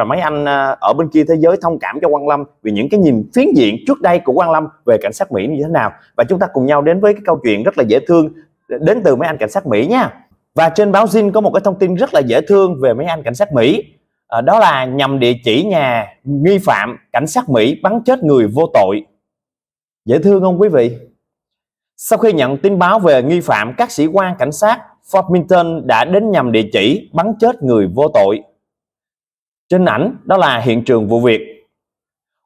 là mấy anh ờ, ở bên kia thế giới thông cảm cho Quang Lâm vì những cái nhìn phiến diện trước đây của Quang Lâm về cảnh sát Mỹ như thế nào và chúng ta cùng nhau đến với cái câu chuyện rất là dễ thương đến từ mấy anh cảnh sát Mỹ nha và trên báo Zin có một cái thông tin rất là dễ thương về mấy anh cảnh sát Mỹ à, đó là nhằm địa chỉ nhà nghi phạm cảnh sát Mỹ bắn chết người vô tội dễ thương không quý vị sau khi nhận tin báo về nghi phạm các sĩ quan cảnh sát Fort Minton đã đến nhằm địa chỉ bắn chết người vô tội trên ảnh đó là hiện trường vụ việc.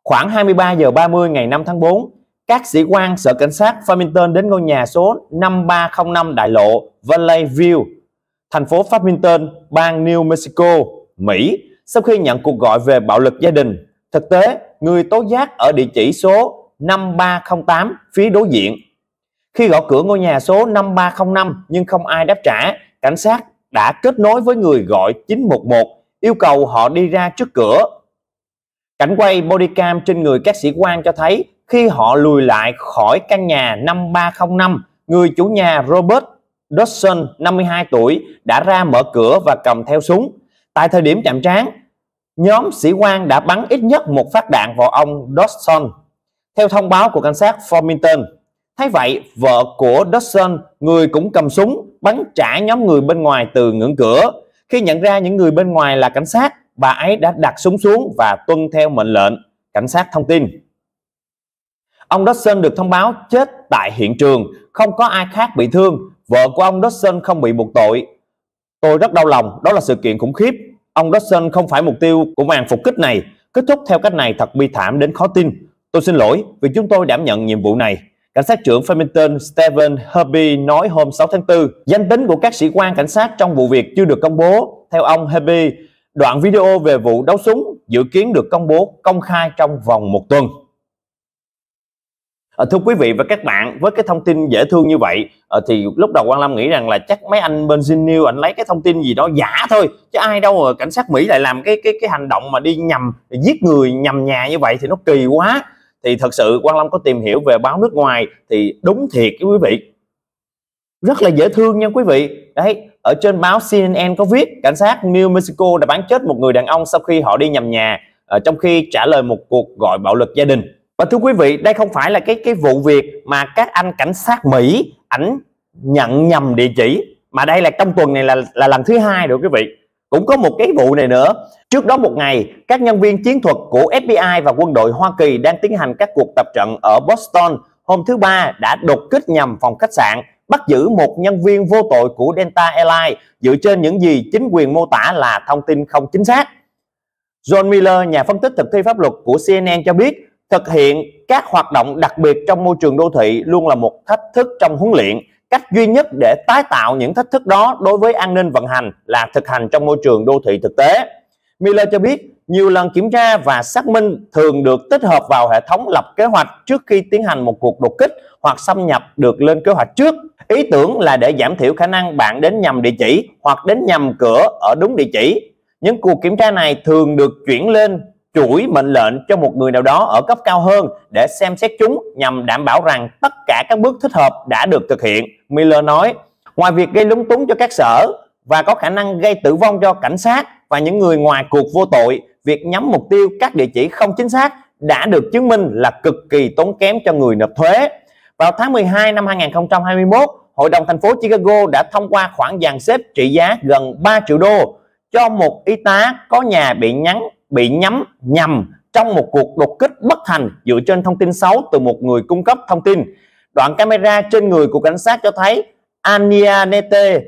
Khoảng 23 giờ 30 ngày 5 tháng 4, các sĩ quan sở cảnh sát Farmington đến ngôi nhà số 5305 đại lộ Valley View, thành phố Farmington, bang New Mexico, Mỹ sau khi nhận cuộc gọi về bạo lực gia đình. Thực tế, người tố giác ở địa chỉ số 5308 phía đối diện. Khi gõ cửa ngôi nhà số 5305 nhưng không ai đáp trả, cảnh sát đã kết nối với người gọi 911 yêu cầu họ đi ra trước cửa. Cảnh quay bodycam trên người các sĩ quan cho thấy khi họ lùi lại khỏi căn nhà 5305, người chủ nhà Robert Dodson, 52 tuổi, đã ra mở cửa và cầm theo súng. Tại thời điểm chạm trán, nhóm sĩ quan đã bắn ít nhất một phát đạn vào ông Dodson. Theo thông báo của cảnh sát Formington, thấy vậy, vợ của Dodson, người cũng cầm súng, bắn trả nhóm người bên ngoài từ ngưỡng cửa. Khi nhận ra những người bên ngoài là cảnh sát, bà ấy đã đặt súng xuống và tuân theo mệnh lệnh. Cảnh sát thông tin. Ông Dodson được thông báo chết tại hiện trường, không có ai khác bị thương. Vợ của ông Dodson không bị buộc tội. Tôi rất đau lòng, đó là sự kiện khủng khiếp. Ông Dodson không phải mục tiêu của màn phục kích này. Kết thúc theo cách này thật bi thảm đến khó tin. Tôi xin lỗi vì chúng tôi đảm nhận nhiệm vụ này. Cảnh sát trưởng Farmington Stephen Herbie nói hôm 6 tháng 4, danh tính của các sĩ quan cảnh sát trong vụ việc chưa được công bố. Theo ông Herbie, đoạn video về vụ đấu súng dự kiến được công bố công khai trong vòng một tuần. Ờ, thưa quý vị và các bạn, với cái thông tin dễ thương như vậy ờ, thì lúc đầu Quang Lâm nghĩ rằng là chắc mấy anh bên News anh lấy cái thông tin gì đó giả thôi chứ ai đâu mà cảnh sát Mỹ lại làm cái cái cái hành động mà đi nhằm giết người nhằm nhà như vậy thì nó kỳ quá thì thật sự Quang Lâm có tìm hiểu về báo nước ngoài thì đúng thiệt quý vị rất là dễ thương nha quý vị đấy ở trên báo CNN có viết cảnh sát New Mexico đã bắn chết một người đàn ông sau khi họ đi nhầm nhà ờ, trong khi trả lời một cuộc gọi bạo lực gia đình và thưa quý vị đây không phải là cái cái vụ việc mà các anh cảnh sát Mỹ ảnh nhận nhầm địa chỉ mà đây là trong tuần này là là lần thứ hai rồi quý vị cũng có một cái vụ này nữa. Trước đó một ngày, các nhân viên chiến thuật của FBI và quân đội Hoa Kỳ đang tiến hành các cuộc tập trận ở Boston hôm thứ Ba đã đột kích nhằm phòng khách sạn, bắt giữ một nhân viên vô tội của Delta Airlines dựa trên những gì chính quyền mô tả là thông tin không chính xác. John Miller, nhà phân tích thực thi pháp luật của CNN cho biết, thực hiện các hoạt động đặc biệt trong môi trường đô thị luôn là một thách thức trong huấn luyện cách duy nhất để tái tạo những thách thức đó đối với an ninh vận hành là thực hành trong môi trường đô thị thực tế. Miller cho biết nhiều lần kiểm tra và xác minh thường được tích hợp vào hệ thống lập kế hoạch trước khi tiến hành một cuộc đột kích hoặc xâm nhập được lên kế hoạch trước. Ý tưởng là để giảm thiểu khả năng bạn đến nhầm địa chỉ hoặc đến nhầm cửa ở đúng địa chỉ. Những cuộc kiểm tra này thường được chuyển lên chuỗi mệnh lệnh cho một người nào đó ở cấp cao hơn để xem xét chúng nhằm đảm bảo rằng tất cả các bước thích hợp đã được thực hiện. Miller nói, ngoài việc gây lúng túng cho các sở và có khả năng gây tử vong cho cảnh sát và những người ngoài cuộc vô tội, việc nhắm mục tiêu các địa chỉ không chính xác đã được chứng minh là cực kỳ tốn kém cho người nộp thuế. Vào tháng 12 năm 2021, Hội đồng thành phố Chicago đã thông qua khoản dàn xếp trị giá gần 3 triệu đô cho một y tá có nhà bị nhắn bị nhắm nhầm trong một cuộc đột kích bất thành dựa trên thông tin xấu từ một người cung cấp thông tin. Đoạn camera trên người của cảnh sát cho thấy Ania Nete,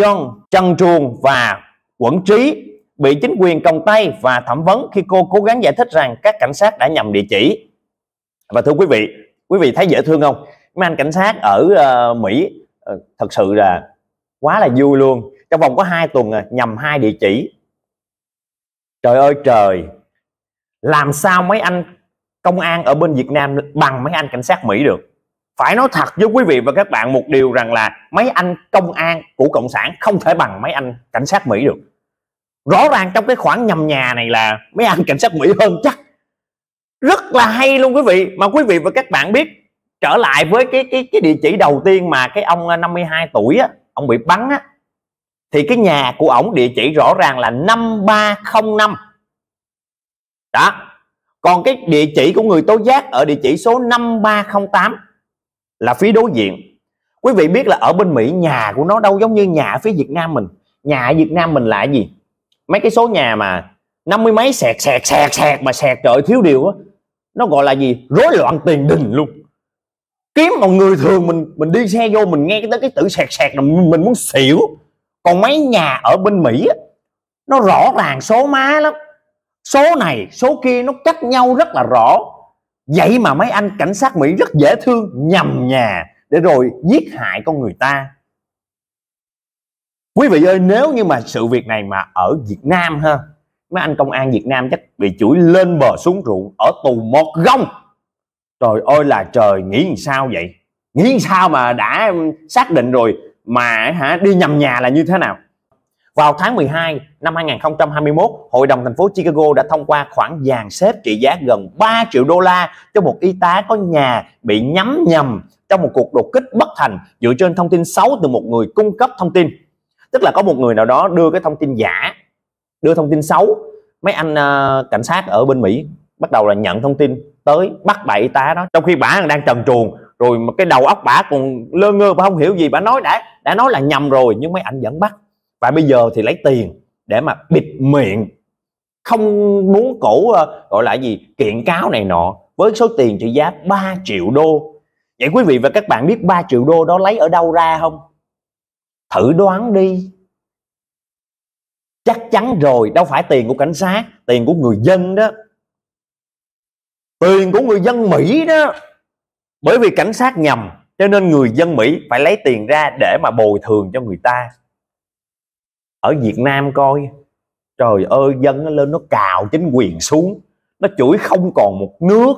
Yon, Trần Truồng và Quẩn Trí bị chính quyền còng tay và thẩm vấn khi cô cố gắng giải thích rằng các cảnh sát đã nhầm địa chỉ. Và thưa quý vị, quý vị thấy dễ thương không? Mấy anh cảnh sát ở uh, Mỹ uh, thật sự là quá là vui luôn. Trong vòng có 2 tuần à, nhầm hai địa chỉ trời ơi trời làm sao mấy anh công an ở bên Việt Nam bằng mấy anh cảnh sát Mỹ được phải nói thật với quý vị và các bạn một điều rằng là mấy anh công an của cộng sản không thể bằng mấy anh cảnh sát Mỹ được rõ ràng trong cái khoảng nhầm nhà này là mấy anh cảnh sát Mỹ hơn chắc rất là hay luôn quý vị mà quý vị và các bạn biết trở lại với cái cái cái địa chỉ đầu tiên mà cái ông 52 ờ, tuổi á, ông bị bắn á thì cái nhà của ổng địa chỉ rõ ràng là 5305 đó còn cái địa chỉ của người tố giác ở địa chỉ số 5308 là phía đối diện quý vị biết là ở bên Mỹ nhà của nó đâu giống như nhà phía Việt Nam mình nhà ở Việt Nam mình là gì mấy cái số nhà mà năm mươi mấy sẹt sẹt sẹt sẹt mà sẹt trời thiếu điều đó, nó gọi là gì rối loạn tiền đình luôn kiếm một người thường mình mình đi xe vô mình nghe tới cái tự sẹt sẹt là mình muốn xỉu còn mấy nhà ở bên mỹ nó rõ ràng số má lắm số này số kia nó cách nhau rất là rõ vậy mà mấy anh cảnh sát mỹ rất dễ thương nhầm nhà để rồi giết hại con người ta quý vị ơi nếu như mà sự việc này mà ở việt nam ha mấy anh công an việt nam chắc bị chửi lên bờ xuống ruộng ở tù một gông trời ơi là trời nghĩ làm sao vậy nghĩ làm sao mà đã xác định rồi mà hả đi nhầm nhà là như thế nào vào tháng 12 năm 2021, Hội đồng thành phố Chicago đã thông qua khoản dàn xếp trị giá gần 3 triệu đô la cho một y tá có nhà bị nhắm nhầm trong một cuộc đột kích bất thành dựa trên thông tin xấu từ một người cung cấp thông tin. Tức là có một người nào đó đưa cái thông tin giả, đưa thông tin xấu. Mấy anh uh, cảnh sát ở bên Mỹ bắt đầu là nhận thông tin tới bắt bà y tá đó. Trong khi bà đang trần truồng rồi mà cái đầu óc bà còn lơ ngơ bà không hiểu gì bà nói đã đã nói là nhầm rồi nhưng mấy ảnh vẫn bắt và bây giờ thì lấy tiền để mà bịt miệng không muốn cổ ờ, gọi là gì kiện cáo này nọ với số tiền trị giá 3 triệu đô vậy quý vị và các bạn biết 3 triệu đô đó lấy ở đâu ra không thử đoán đi chắc chắn rồi đâu phải tiền của cảnh sát tiền của người dân đó tiền của người dân mỹ đó bởi vì cảnh sát nhầm cho nên người dân Mỹ phải lấy tiền ra để mà bồi thường cho người ta ở Việt Nam coi trời ơi dân nó lên nó cào chính quyền xuống nó chửi không còn một nước